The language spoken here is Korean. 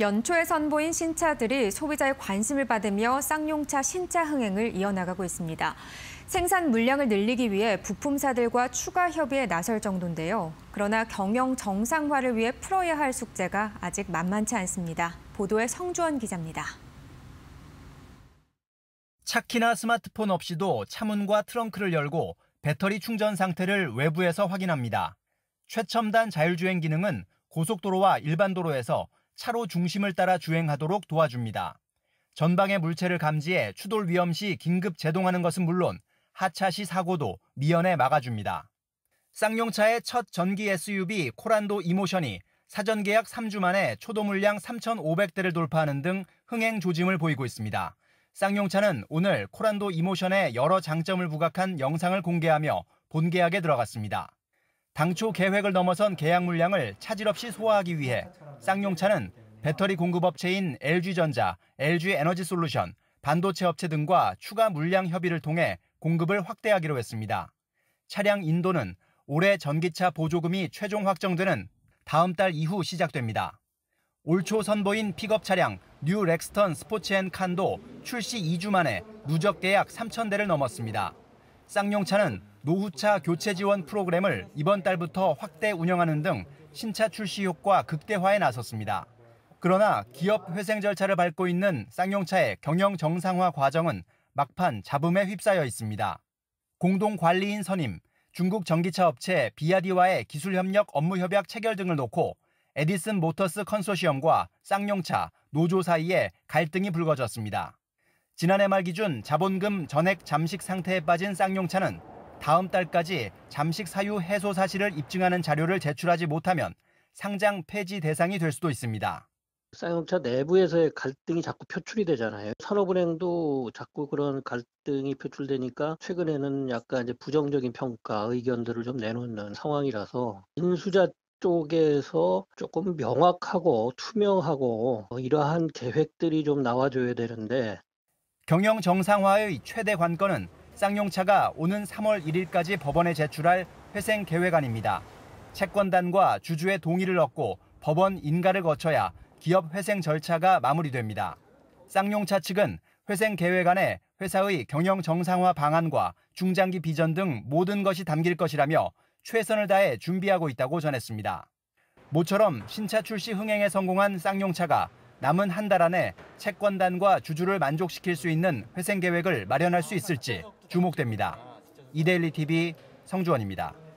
연초에 선보인 신차들이 소비자의 관심을 받으며 쌍용차 신차 흥행을 이어나가고 있습니다. 생산 물량을 늘리기 위해 부품사들과 추가 협의에 나설 정도인데요. 그러나 경영 정상화를 위해 풀어야 할 숙제가 아직 만만치 않습니다. 보도에 성주원 기자입니다. 차키나 스마트폰 없이도 차문과 트렁크를 열고 배터리 충전 상태를 외부에서 확인합니다. 최첨단 자율주행 기능은 고속도로와 일반 도로에서 차로 중심을 따라 주행하도록 도와줍니다. 전방의 물체를 감지해 추돌 위험 시 긴급 제동하는 것은 물론 하차 시 사고도 미연에 막아줍니다. 쌍용차의 첫 전기 SUV 코란도 이모션이 사전 계약 3주 만에 초도 물량 3,500대를 돌파하는 등 흥행 조짐을 보이고 있습니다. 쌍용차는 오늘 코란도 이모션의 여러 장점을 부각한 영상을 공개하며 본계약에 들어갔습니다. 당초 계획을 넘어선 계약 물량을 차질 없이 소화하기 위해 쌍용차는 배터리 공급업체인 LG전자, LG에너지솔루션, 반도체 업체 등과 추가 물량 협의를 통해 공급을 확대하기로 했습니다. 차량 인도는 올해 전기차 보조금이 최종 확정되는 다음 달 이후 시작됩니다. 올초 선보인 픽업 차량 뉴 렉스턴 스포츠 앤 칸도 출시 2주 만에 누적 계약 3천대를 넘었습니다. 쌍용차는 노후차 교체 지원 프로그램을 이번 달부터 확대 운영하는 등 신차 출시 효과 극대화에 나섰습니다. 그러나 기업 회생 절차를 밟고 있는 쌍용차의 경영 정상화 과정은 막판 잡음에 휩싸여 있습니다. 공동 관리인 선임, 중국 전기차 업체 비아디와의 기술 협력 업무 협약 체결 등을 놓고 에디슨 모터스 컨소시엄과 쌍용차, 노조 사이에 갈등이 불거졌습니다. 지난해 말 기준 자본금 전액 잠식 상태에 빠진 쌍용차는 다음 달까지 잠식 사유 해소 사실을 입증하는 자료를 제출하지 못하면 상장 폐지 대상이 될 수도 있습니다. 쌍용차 내부에서의 갈등이 자꾸 표출이 되잖아요. 산업은행도 자꾸 그런 갈등이 표출되니까 최근에는 약간 이제 부정적인 평가 의견들을 좀 내놓는 상황이라서 인수자 쪽에서 조금 명확하고 투명하고 이러한 계획들이 좀 나와줘야 되는데 경영 정상화의 최대 관건은 쌍용차가 오는 3월 1일까지 법원에 제출할 회생 계획안입니다. 채권단과 주주의 동의를 얻고 법원 인가를 거쳐야 기업 회생 절차가 마무리됩니다. 쌍용차 측은 회생 계획안에 회사의 경영 정상화 방안과 중장기 비전 등 모든 것이 담길 것이라며 최선을 다해 준비하고 있다고 전했습니다. 모처럼 신차 출시 흥행에 성공한 쌍용차가 남은 한 달 안에 채권단과 주주를 만족시킬 수 있는 회생 계획을 마련할 수 있을지 주목됩니다. 이데일리 TV 성주원입니다.